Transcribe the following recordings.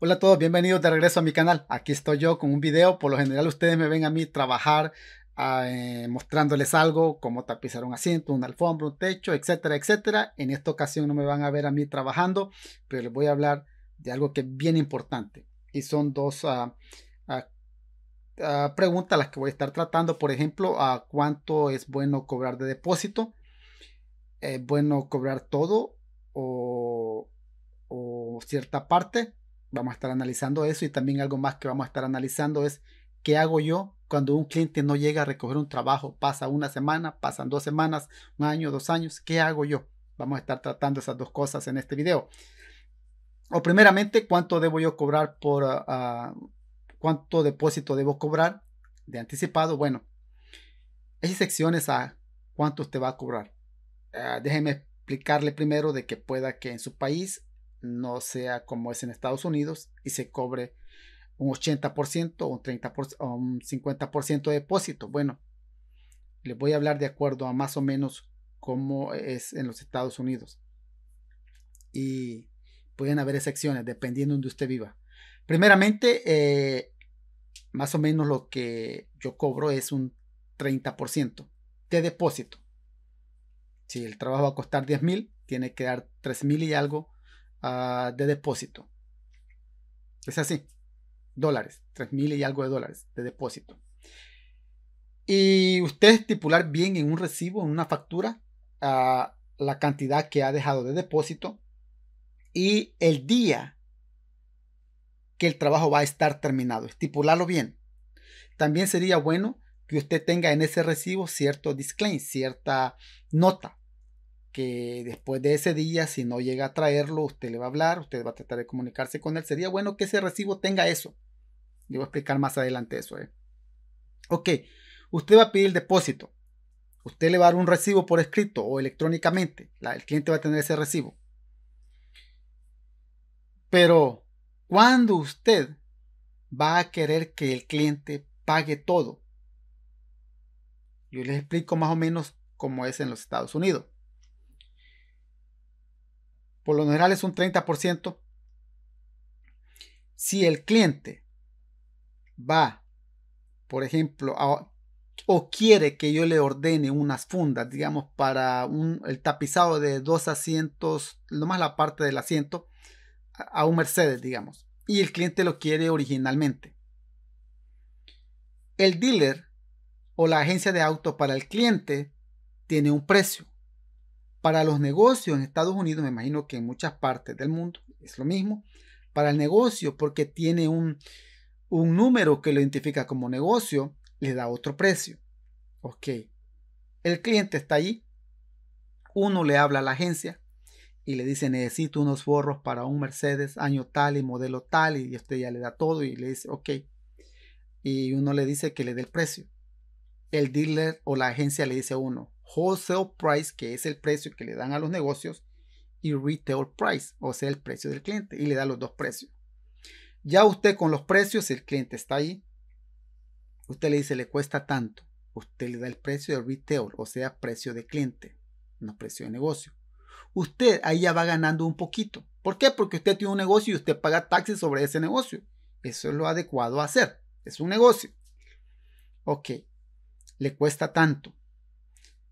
Hola a todos, bienvenidos de regreso a mi canal. Aquí estoy yo con un video. Por lo general ustedes me ven a mí trabajar ah, eh, mostrándoles algo como tapizar un asiento, un alfombra, un techo, etcétera, etcétera. En esta ocasión no me van a ver a mí trabajando, pero les voy a hablar de algo que es bien importante. Y son dos ah, ah, preguntas las que voy a estar tratando. Por ejemplo, ¿a cuánto es bueno cobrar de depósito? ¿Es bueno cobrar todo o cierta parte? vamos a estar analizando eso y también algo más que vamos a estar analizando es qué hago yo cuando un cliente no llega a recoger un trabajo, pasa una semana, pasan dos semanas, un año, dos años, ¿qué hago yo? Vamos a estar tratando esas dos cosas en este video. O primeramente, ¿cuánto debo yo cobrar por ah, ah, cuánto depósito debo cobrar de anticipado? Bueno, hay secciones a cuánto te va a cobrar. déjenme ah, déjeme explicarle primero de que pueda que en su país no sea como es en Estados Unidos y se cobre un 80% o un, 30%, o un 50% de depósito. Bueno, les voy a hablar de acuerdo a más o menos cómo es en los Estados Unidos. Y pueden haber excepciones dependiendo de donde usted viva. Primeramente, eh, más o menos lo que yo cobro es un 30% de depósito. Si el trabajo va a costar 10 mil, tiene que dar 3 mil y algo Ah, de depósito. Es así. Dólares. tres mil y algo de dólares de depósito. Y usted estipular bien en un recibo, en una factura, ah, la cantidad que ha dejado de depósito y el día que el trabajo va a estar terminado. Estipularlo bien. También sería bueno que usted tenga en ese recibo cierto disclaim, cierta nota después de ese día, si no llega a traerlo, usted le va a hablar, usted va a tratar de comunicarse con él. Sería bueno que ese recibo tenga eso. Le voy a explicar más adelante eso. ¿eh? Ok, usted va a pedir el depósito. Usted le va a dar un recibo por escrito o electrónicamente. el cliente va a tener ese recibo. Pero, cuando usted va a querer que el cliente pague todo? Yo les explico más o menos cómo es en los Estados Unidos por lo general es un 30%. Si el cliente va, por ejemplo, o quiere que yo le ordene unas fundas, digamos, para el tapizado de dos asientos, nomás la parte del asiento, a, a un Mercedes, digamos, y el cliente lo quiere originalmente. El dealer o la agencia de auto para el cliente tiene un precio para los negocios en Estados Unidos, me imagino que en muchas partes del mundo es lo mismo. Para el negocio, porque tiene un, número que lo identifica como negocio, le da otro precio. Ok. El cliente está allí. Uno le habla a la agencia y le dice, necesito unos forros para un Mercedes año tal y modelo tal. Y usted ya le da todo y le dice, ok. Y uno le dice que le dé el precio. El dealer o la agencia le dice a uno, wholesale price, que es el precio que le dan a los negocios, y retail price, o sea, el precio del cliente, y le da los dos precios. Ya usted con los precios, el cliente está ahí, usted le dice, le cuesta tanto, usted le da el precio de retail, o sea, precio de cliente, no precio de negocio. Usted ahí ya va ganando un poquito. ¿Por qué? Porque usted tiene un negocio y usted paga taxes sobre ese negocio. Eso es lo adecuado a hacer. Es un negocio. Ok, le cuesta tanto.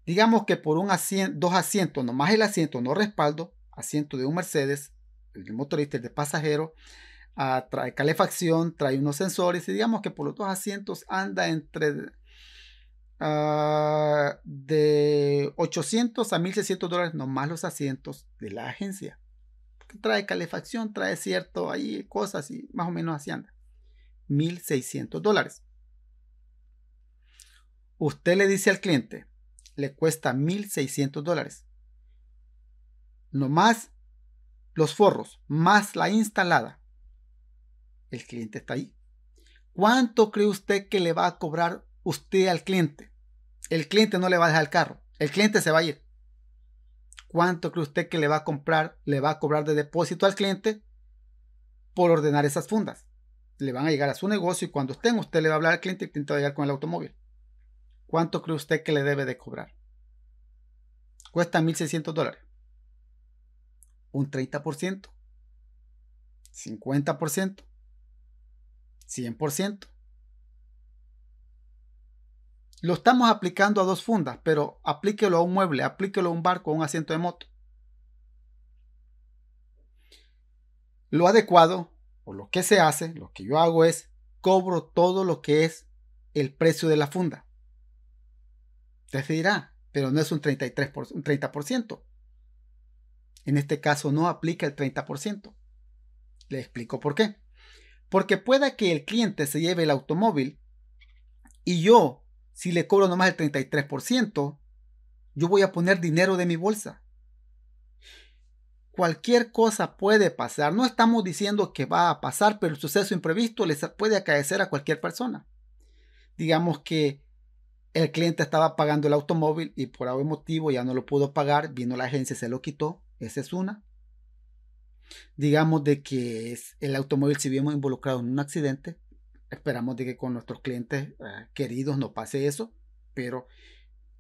Digamos que por un dos asientos, nomás el asiento, no respaldo, asiento de un Mercedes, el motorista, el de pasajero, ah, trae calefacción, trae unos sensores y digamos que por los dos asientos anda entre ah, de 800 a 1600 dólares nomás los asientos de la agencia. trae calefacción, trae cierto, ahí cosas y más o menos así anda. 1600 dólares. Usted le dice al cliente, le cuesta 1.600 dólares. No más los forros, más la instalada. El cliente está ahí. ¿Cuánto cree usted que le va a cobrar usted al cliente? El cliente no le va a dejar el carro. El cliente se va a ir. ¿Cuánto cree usted que le va a comprar, le va a cobrar de depósito al cliente por ordenar esas fundas? Le van a llegar a su negocio y cuando estén, usted le va a hablar al cliente y el llegar con el automóvil. ¿cuánto cree usted que le debe de cobrar? Cuesta 1.600 dólares. Un 30%. 50%. 100%. Lo estamos aplicando a dos fundas, pero aplíquelo a un mueble, aplíquelo a un barco, a un asiento de moto. Lo adecuado, o lo que se hace, lo que yo hago es, cobro todo lo que es el precio de la funda dirá, pero no es un, 33 por, un 30%. En este caso no aplica el 30%. Le explico por qué. Porque pueda que el cliente se lleve el automóvil y yo, si le cobro nomás el 33%, yo voy a poner dinero de mi bolsa. Cualquier cosa puede pasar. No estamos diciendo que va a pasar, pero el suceso imprevisto les puede acaecer a cualquier persona. Digamos que el cliente estaba pagando el automóvil y por algún motivo ya no lo pudo pagar, vino la agencia, se lo quitó. Esa es una. Digamos de que el automóvil se vio involucrado en un accidente, esperamos de que con nuestros clientes ah, queridos no pase eso, pero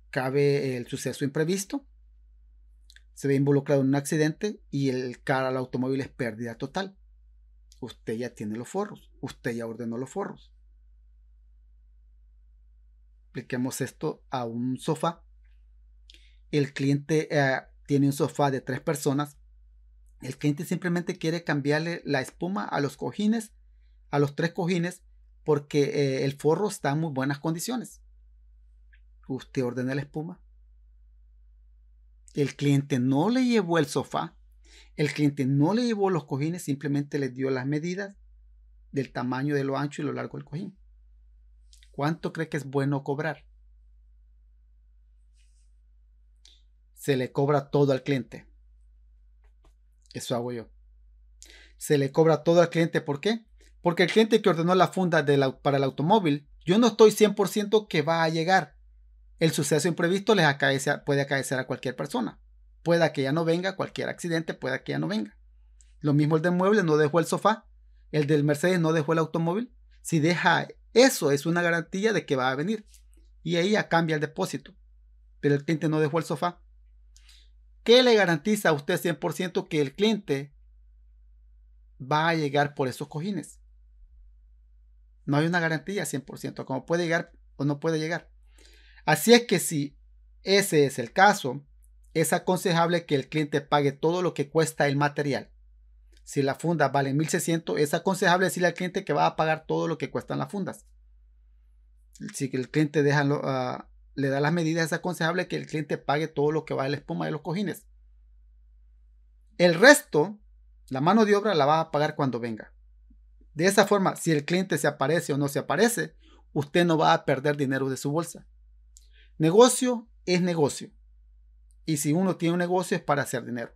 cabe el suceso imprevisto. Se ve involucrado en un accidente y el cara al automóvil es pérdida total. Usted ya tiene los forros, usted ya ordenó los forros apliquemos esto a un sofá. El cliente eh, tiene un sofá de tres personas. El cliente simplemente quiere cambiarle la espuma a los cojines, a los tres cojines, porque eh, el forro está en muy buenas condiciones. Usted ordena la espuma. El cliente no le llevó el sofá. El cliente no le llevó los cojines, simplemente le dio las medidas del tamaño de lo ancho y lo largo del cojín. ¿Cuánto cree que es bueno cobrar? Se le cobra todo al cliente. Eso hago yo. Se le cobra todo al cliente. ¿Por qué? Porque el cliente que ordenó la funda para el automóvil, yo no estoy 100% que va a llegar. El suceso imprevisto les puede acaecer a cualquier persona. Pueda que ya no venga, cualquier accidente, pueda que ya no venga. Lo mismo el de muebles, no dejó el sofá. El del Mercedes no dejó el automóvil. Si deja eso es una garantía de que va a venir. Y ahí ya cambia el depósito. Pero el cliente no dejó el sofá. ¿Qué le garantiza a usted 100% que el cliente va a llegar por esos cojines? No hay una garantía 100%, como puede llegar o no puede llegar. Así es que si ese es el caso, es aconsejable que el cliente pague todo lo que cuesta el material. Si la funda vale 1600, es aconsejable decirle al cliente que va a pagar todo lo que cuestan las fundas. Si el cliente ah, le da las medidas, es aconsejable que el cliente pague todo lo que va a la espuma de los cojines. El resto, la mano de obra la va a pagar cuando venga. De esa forma, si el cliente se aparece o no se aparece, usted no va a perder dinero de su bolsa. Negocio es negocio. Y si uno tiene un negocio es para hacer dinero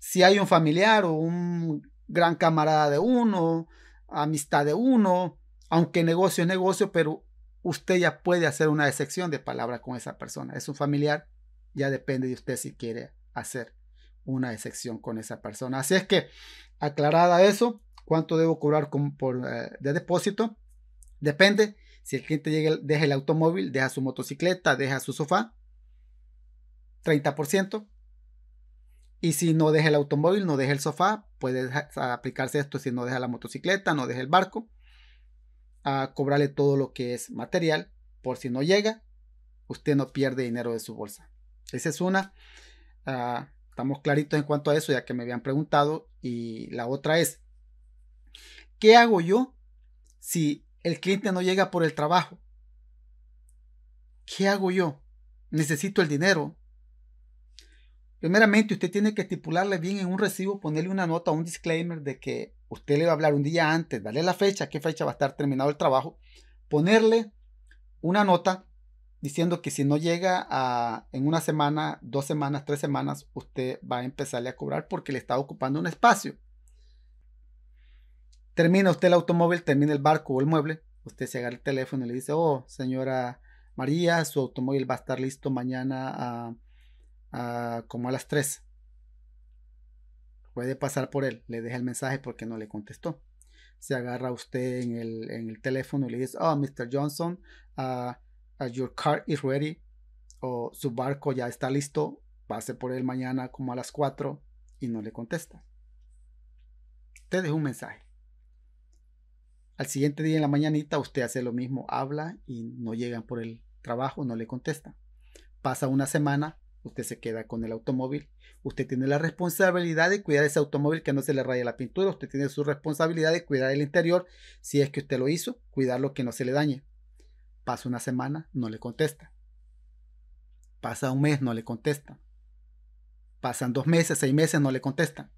si hay un familiar o un gran camarada de uno, amistad de uno, aunque negocio es negocio, pero usted ya puede hacer una excepción de palabra con esa persona. Es un familiar, ya depende de usted si quiere hacer una excepción con esa persona. Así es que, aclarada eso, ¿cuánto debo cobrar eh, de depósito? Depende. Si el cliente llega, deja el automóvil, deja su motocicleta, deja su sofá, 30%. Y si no deja el automóvil, no deja el sofá, puede aplicarse esto si no deja la motocicleta, no deja el barco, a cobrarle todo lo que es material, por si no llega, usted no pierde dinero de su bolsa. Esa es una. Ah, estamos claritos en cuanto a eso, ya que me habían preguntado. Y la otra es, ¿qué hago yo si el cliente no llega por el trabajo? ¿Qué hago yo? Necesito el dinero, Primeramente, usted tiene que estipularle bien en un recibo, ponerle una nota, un disclaimer de que usted le va a hablar un día antes, darle la fecha, qué fecha va a estar terminado el trabajo, ponerle una nota diciendo que si no llega a, en una semana, dos semanas, tres semanas, usted va a empezarle a cobrar porque le está ocupando un espacio. Termina usted el automóvil, termina el barco o el mueble, usted se agarra el teléfono y le dice, oh, señora María, su automóvil va a estar listo mañana a como a las 3. Puede pasar por él, le deja el mensaje porque no le contestó. Se agarra usted en el, teléfono y le dice, oh, Mr. Johnson, ah, ah, your car is ready, o su barco ya está listo, pase por él mañana como a las 4 y no le contesta. Usted deja un mensaje. Al siguiente día en la mañanita usted hace lo mismo, habla y no llegan por el trabajo, no le contesta. Pasa una semana, Usted se queda con el automóvil. Usted tiene la responsabilidad de cuidar ese automóvil que no se le raya la pintura. Usted tiene su responsabilidad de cuidar el interior. Si es que usted lo hizo, cuidarlo que no se le dañe. Pasa una semana, no le contesta. Pasa un mes, no le contesta. Pasan dos meses, seis meses, no le contestan.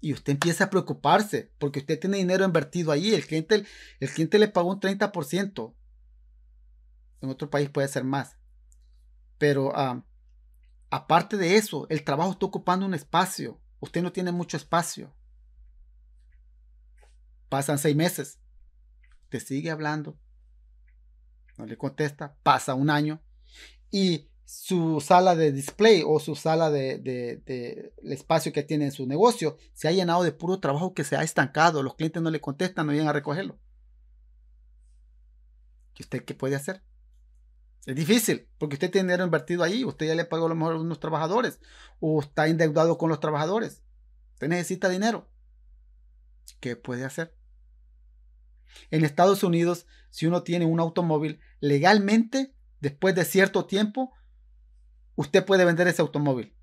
Y usted empieza a preocuparse porque usted tiene dinero invertido ahí. El cliente, el cliente le pagó un 30%. En otro país puede ser más. Pero ah, Aparte de eso, el trabajo está ocupando un espacio. Usted no tiene mucho espacio. Pasan seis meses. Te sigue hablando. No le contesta. Pasa un año. Y su sala de display o su sala de, espacio que tiene en su negocio se ha llenado de puro trabajo que se ha estancado. Los clientes no le contestan, no vienen a recogerlo. ¿Y usted qué puede hacer? Es difícil, porque usted tiene dinero invertido ahí, usted ya le pagó a lo mejor a unos trabajadores, o está endeudado con los trabajadores. Usted necesita dinero. ¿Qué puede hacer? En Estados Unidos, si uno tiene un automóvil, legalmente, después de cierto tiempo, usted puede vender ese automóvil.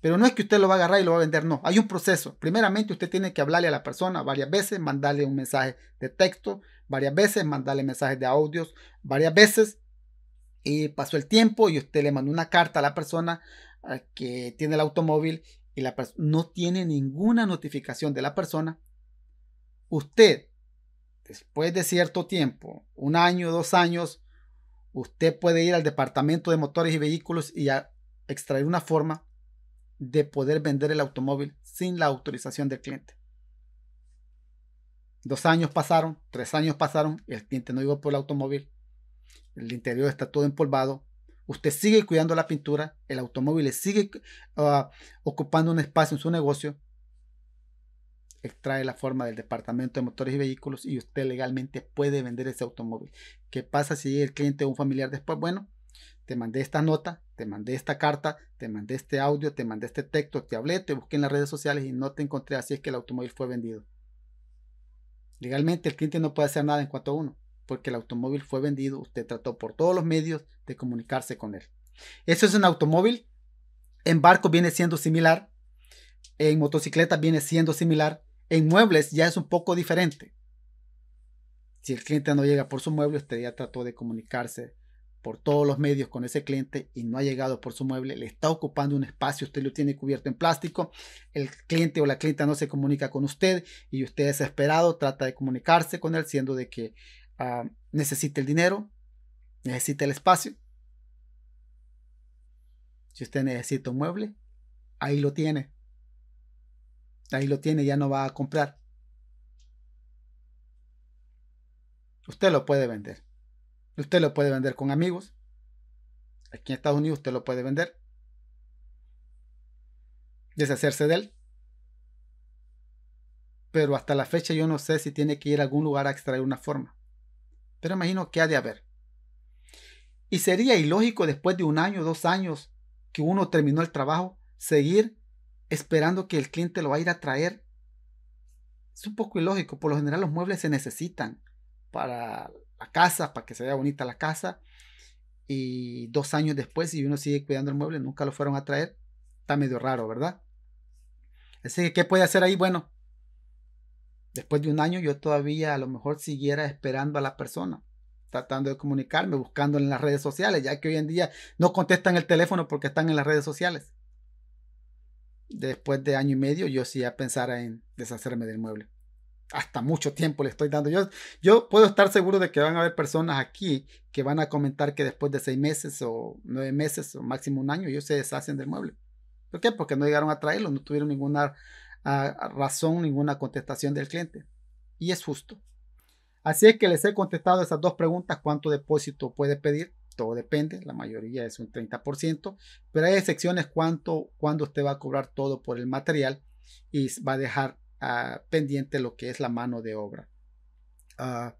Pero no es que usted lo va a agarrar y lo va a vender, no. Hay un proceso. Primeramente, usted tiene que hablarle a la persona varias veces, mandarle un mensaje de texto, varias veces, mandarle mensajes de audios, varias veces, y pasó el tiempo y usted le mandó una carta a la persona que tiene el automóvil y la no tiene ninguna notificación de la persona. Usted, después de cierto tiempo, un año, dos años, usted puede ir al departamento de motores y vehículos y extraer una forma de poder vender el automóvil sin la autorización del cliente. Dos años pasaron, tres años pasaron, el cliente no iba por el automóvil el interior está todo empolvado, usted sigue cuidando la pintura, el automóvil sigue ah, ocupando un espacio en su negocio, extrae la forma del departamento de motores y vehículos y usted legalmente puede vender ese automóvil. ¿Qué pasa si el cliente o un familiar después? Bueno, te mandé esta nota, te mandé esta carta, te mandé este audio, te mandé este texto, te hablé, te busqué en las redes sociales y no te encontré, así es que el automóvil fue vendido. Legalmente el cliente no puede hacer nada en cuanto a uno porque el automóvil fue vendido, usted trató por todos los medios de comunicarse con él. Eso es un automóvil. En barco viene siendo similar. En motocicleta viene siendo similar. En muebles ya es un poco diferente. Si el cliente no llega por su mueble, usted ya trató de comunicarse por todos los medios con ese cliente y no ha llegado por su mueble, le está ocupando un espacio, usted lo tiene cubierto en plástico, el cliente o la clienta no se comunica con usted y usted desesperado trata de comunicarse con él, siendo de que Ah, necesita el dinero, necesita el espacio. Si usted necesita un mueble, ahí lo tiene. Ahí lo tiene, ya no va a comprar. Usted lo puede vender. Usted lo puede vender con amigos. Aquí en Estados Unidos usted lo puede vender. Deshacerse de él. Pero hasta la fecha yo no sé si tiene que ir a algún lugar a extraer una forma pero imagino que ha de haber. Y sería ilógico después de un año, dos años que uno terminó el trabajo, seguir esperando que el cliente lo vaya a traer. Es un poco ilógico, por lo general los muebles se necesitan para la casa, para que se vea bonita la casa. Y dos años después, si uno sigue cuidando el mueble, nunca lo fueron a traer. Está medio raro, ¿verdad? Así que, ¿qué puede hacer ahí? Bueno, Después de un año yo todavía a lo mejor siguiera esperando a la persona, tratando de comunicarme, buscando en las redes sociales, ya que hoy en día no contestan el teléfono porque están en las redes sociales. Después de año y medio yo sí ya pensara en deshacerme del mueble. Hasta mucho tiempo le estoy dando. Yo, yo puedo estar seguro de que van a haber personas aquí que van a comentar que después de seis meses o nueve meses o máximo un año ellos se deshacen del mueble. ¿Por qué? Porque no llegaron a traerlo, no tuvieron ninguna a razón ninguna contestación del cliente. Y es justo. Así es que les he contestado esas dos preguntas. ¿Cuánto depósito puede pedir? Todo depende, la mayoría es un 30%, pero hay excepciones cuánto, cuando usted va a cobrar todo por el material y va a dejar ah, pendiente lo que es la mano de obra. Ah,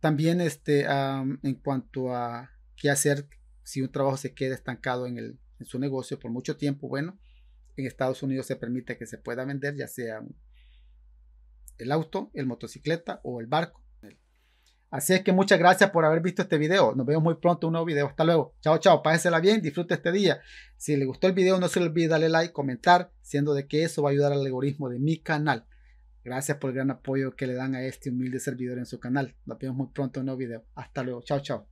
también este, en cuanto a qué hacer si un trabajo se queda estancado en, el, en su negocio por mucho tiempo, bueno, en Estados Unidos se permite que se pueda vender ya sea el auto, el motocicleta o el barco. Así es que muchas gracias por haber visto este video. Nos vemos muy pronto en un nuevo video. Hasta luego. Chao, chao. Pásensela bien. Disfrute este día. Si le gustó el video, no se olvide darle like, comentar, siendo de que eso va a ayudar al algoritmo de mi canal. Gracias por el gran apoyo que le dan a este humilde servidor en su canal. Nos vemos muy pronto en un nuevo video. Hasta luego. Chao, chao.